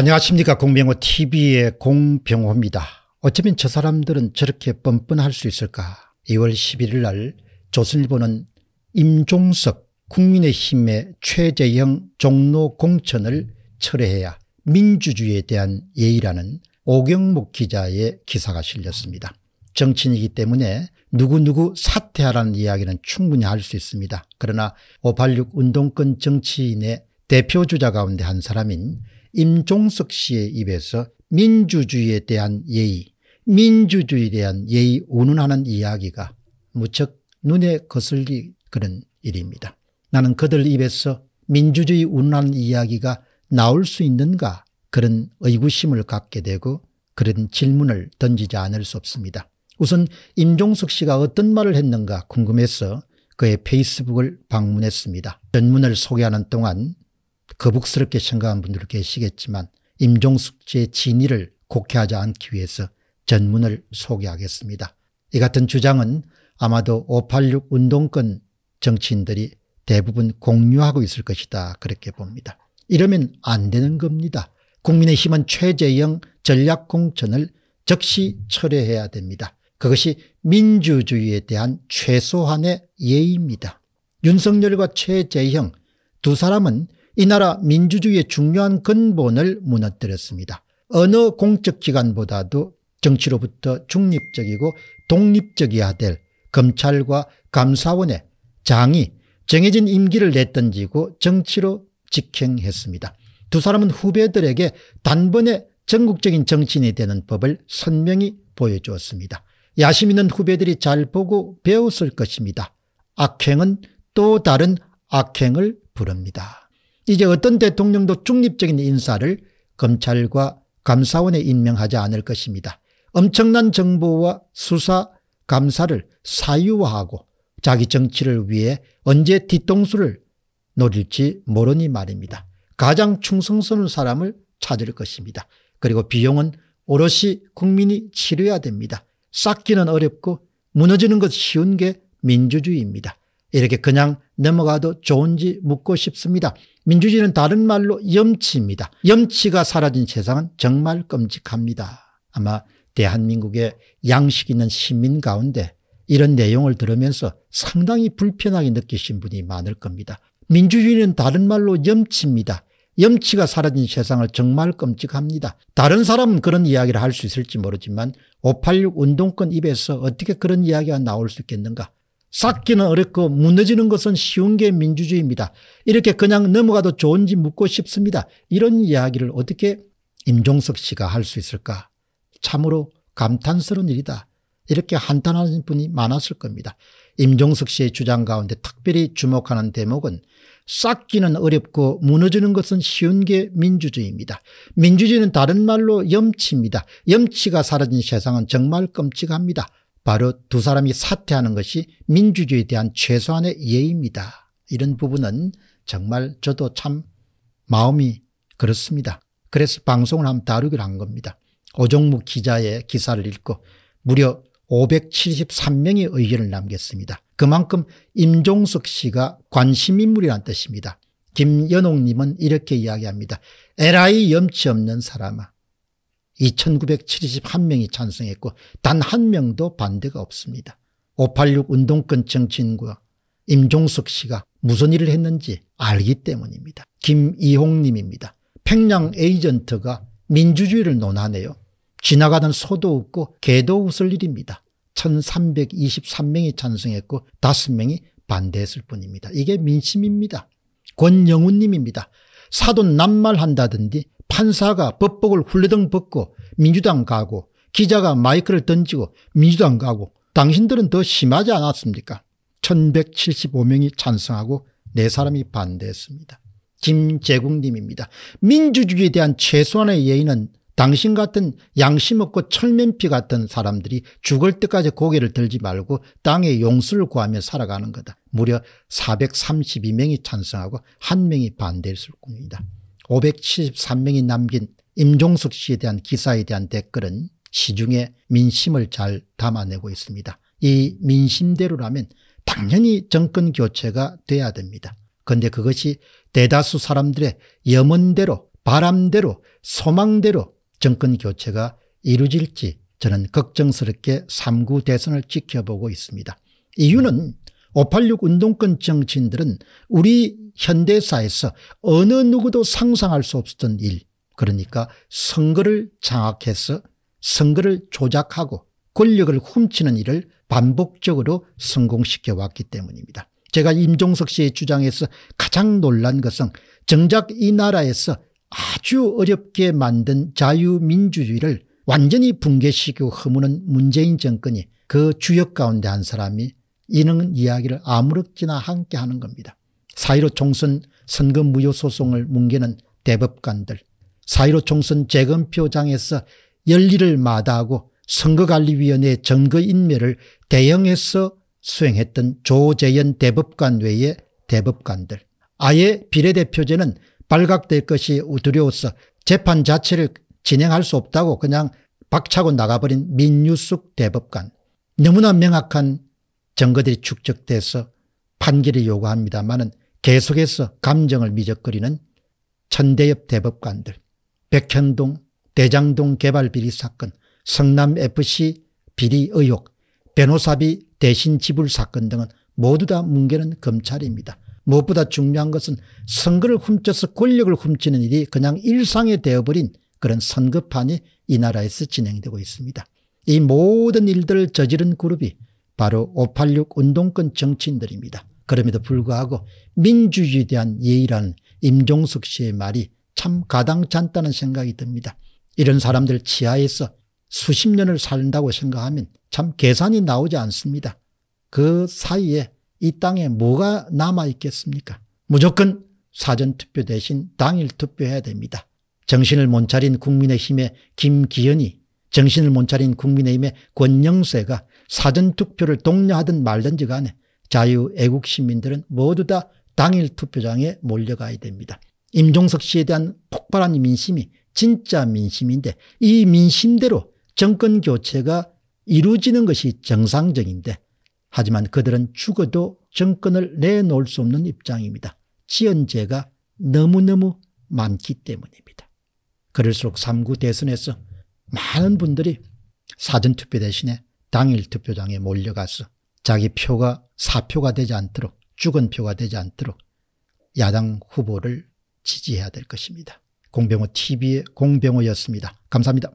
안녕하십니까 공병호 tv의 공병호입니다. 어쩌면 저 사람들은 저렇게 뻔뻔할 수 있을까 2월 11일 날 조선일보는 임종석 국민의힘의 최재형 종로 공천을 철회해야 민주주의에 대한 예의라는 오경목 기자의 기사가 실렸습니다. 정치인이기 때문에 누구누구 사퇴하라는 이야기는 충분히 할 수 있습니다. 그러나 586 운동권 정치인의 대표 주자 가운데 한 사람인 임종석 씨의 입에서 민주주의에 대한 예의 민주주의에 대한 예의 운운하는 이야기가 무척 눈에 거슬리 그런 일입니다. 나는 그들 입에서 민주주의 운운하는 이야기가 나올 수 있는가 그런 의구심을 갖게 되고 그런 질문을 던지지 않을 수 없습니다. 우선 임종석 씨가 어떤 말을 했는가 궁금해서 그의 페이스북을 방문했습니다. 전문을 소개하는 동안 거북스럽게 생각한 분들 계시겠지만 임종숙 씨의 진위를 곡해하지 않기 위해서 전문을 소개하겠습니다. 이 같은 주장은 아마도 586 운동권 정치인들이 대부분 공유하고 있을 것이다 그렇게 봅니다. 이러면 안 되는 겁니다. 국민의힘은 최재형 전략공천을 즉시 철회해야 됩니다. 그것이 민주주의에 대한 최소한의 예의입니다. 윤석열과 최재형 두 사람은 이 나라 민주주의의 중요한 근본을 무너뜨렸습니다. 어느 공적기관보다도 정치로부터 중립적이고 독립적이어야 될 검찰과 감사원의 장이 정해진 임기를 내던지고 정치로 직행했습니다. 두 사람은 후배들에게 단번에 전국적인 정치인이 되는 법을 선명히 보여주었습니다. 야심 있는 후배들이 잘 보고 배웠을 것입니다. 악행은 또 다른 악행을 부릅니다. 이제 어떤 대통령도 중립적인 인사를 검찰과 감사원에 임명하지 않을 것입니다. 엄청난 정보와 수사, 감사를 사유화하고 자기 정치를 위해 언제 뒤통수를 노릴지 모르니 말입니다. 가장 충성스러운 사람을 찾을 것입니다. 그리고 비용은 오롯이 국민이 치료해야 됩니다. 쌓기는 어렵고 무너지는 것 쉬운 게 민주주의입니다. 이렇게 그냥 넘어가도 좋은지 묻고 싶습니다. 민주주의는 다른 말로 염치입니다. 염치가 사라진 세상은 정말 끔찍합니다. 아마 대한민국의 양식 있는 시민 가운데 이런 내용을 들으면서 상당히 불편하게 느끼신 분이 많을 겁니다. 민주주의는 다른 말로 염치입니다. 염치가 사라진 세상을 정말 끔찍합니다. 다른 사람은 그런 이야기를 할 수 있을지 모르지만 586 운동권 입에서 어떻게 그런 이야기가 나올 수 있겠는가. 쌓기는 어렵고 무너지는 것은 쉬운 게 민주주의입니다. 이렇게 그냥 넘어가도 좋은지 묻고 싶습니다. 이런 이야기를 어떻게 임종석 씨가 할 수 있을까? 참으로 감탄스러운 일이다. 이렇게 한탄하는 분이 많았을 겁니다. 임종석 씨의 주장 가운데 특별히 주목하는 대목은 쌓기는 어렵고 무너지는 것은 쉬운 게 민주주의입니다. 민주주의는 다른 말로 염치입니다. 염치가 사라진 세상은 정말 끔찍합니다. 바로 두 사람이 사퇴하는 것이 민주주의에 대한 최소한의 예의입니다. 이런 부분은 정말 저도 참 마음이 그렇습니다. 그래서 방송을 한번 다루기로 한 겁니다. 오정무 기자의 기사를 읽고 무려 573명이 의견을 남겼습니다. 그만큼 임종석 씨가 관심인물이란 뜻입니다. 김연옥님은 이렇게 이야기합니다. 에라이 염치 없는 사람아 2,971명이 찬성했고 단 한 명도 반대가 없습니다. 586 운동권 정치인과 임종석 씨가 무슨 일을 했는지 알기 때문입니다. 김이홍님입니다. 평양 에이전트가 민주주의를 논하네요. 지나가던 소도 웃고 개도 웃을 일입니다. 1323명이 찬성했고 5명이 반대했을 뿐입니다. 이게 민심입니다. 권영우님입니다. 사돈 낱말한다든지 판사가 법복을 훌레덩 벗고 민주당 가고 기자가 마이크를 던지고 민주당 가고 당신들은 더 심하지 않았습니까 1175명이 찬성하고 네사람이 반대했습니다. 김재국님입니다. 민주주의에 대한 최소한의 예의는 당신 같은 양심 없고 철면피 같은 사람들이 죽을 때까지 고개를 들지 말고 땅에 용수를 구하며 살아가는 거다. 무려 432명이 찬성하고 한명이 반대했을 겁니다. 573명이 남긴 임종석 씨에 대한 기사에 대한 댓글은 시중에 민심을 잘 담아내고 있습니다. 이 민심대로라면 당연히 정권 교체가 돼야 됩니다. 그런데 그것이 대다수 사람들의 염원대로 바람대로 소망대로 정권 교체가 이루어질지 저는 걱정스럽게 3구 대선을 지켜보고 있습니다. 이유는 586 운동권 정치인들은 우리 현대사에서 어느 누구도 상상할 수 없었던 일 그러니까 선거를 장악해서 선거를 조작하고 권력을 훔치는 일을 반복적으로 성공시켜 왔기 때문입니다. 제가 임종석 씨의 주장에서 가장 놀란 것은 정작 이 나라에서 아주 어렵게 만든 자유민주주의를 완전히 붕괴시키고 허무는 문재인 정권이 그 주역 가운데 한 사람이 이는 이야기를 아무렇지나 함께 하는 겁니다. 4.15 총선 선거 무효 소송을 뭉개는 대법관들 4.15 총선 재검표장에서 열리를 마다하고 선거관리위원회 정거인멸을 대형에서 수행했던 조재현 대법관 외의 대법관들 아예 비례대표제는 발각될 것이 두려워서 재판 자체를 진행할 수 없다고 그냥 박차고 나가버린 민유숙 대법관 너무나 명확한 증거들이 축적돼서 판결을 요구합니다만은 계속해서 감정을 미적거리는 천대엽 대법관들, 백현동, 대장동 개발 비리 사건, 성남FC 비리 의혹, 변호사비 대신 지불 사건 등은 모두 다 뭉개는 검찰입니다. 무엇보다 중요한 것은 선거를 훔쳐서 권력을 훔치는 일이 그냥 일상에 되어버린 그런 선거판이 이 나라에서 진행되고 있습니다. 이 모든 일들을 저지른 그룹이 바로 586 운동권 정치인들입니다. 그럼에도 불구하고 민주주의에 대한 예의라는 임종석 씨의 말이 참 가당찮다는 생각이 듭니다. 이런 사람들 치하에서 수십 년을 산다고 생각하면 참 계산이 나오지 않습니다. 그 사이에 이 땅에 뭐가 남아있겠습니까? 무조건 사전투표 대신 당일 투표해야 됩니다. 정신을 못 차린 국민의힘의 김기현이 정신을 못 차린 국민의힘의 권영세가 사전투표를 독려하든 말든지 간에 자유 애국 시민들은 모두 다 당일 투표장에 몰려가야 됩니다. 임종석 씨에 대한 폭발한 민심이 진짜 민심인데 이 민심대로 정권 교체가 이루어지는 것이 정상적인데 하지만 그들은 죽어도 정권을 내놓을 수 없는 입장입니다. 지연제가 너무너무 많기 때문입니다. 그럴수록 3구 대선에서 많은 분들이 사전투표 대신에 당일 투표장에 몰려가서 자기 표가 사표가 되지 않도록 죽은 표가 되지 않도록 야당 후보를 지지해야 될 것입니다. 공병호 TV의 공병호였습니다. 감사합니다.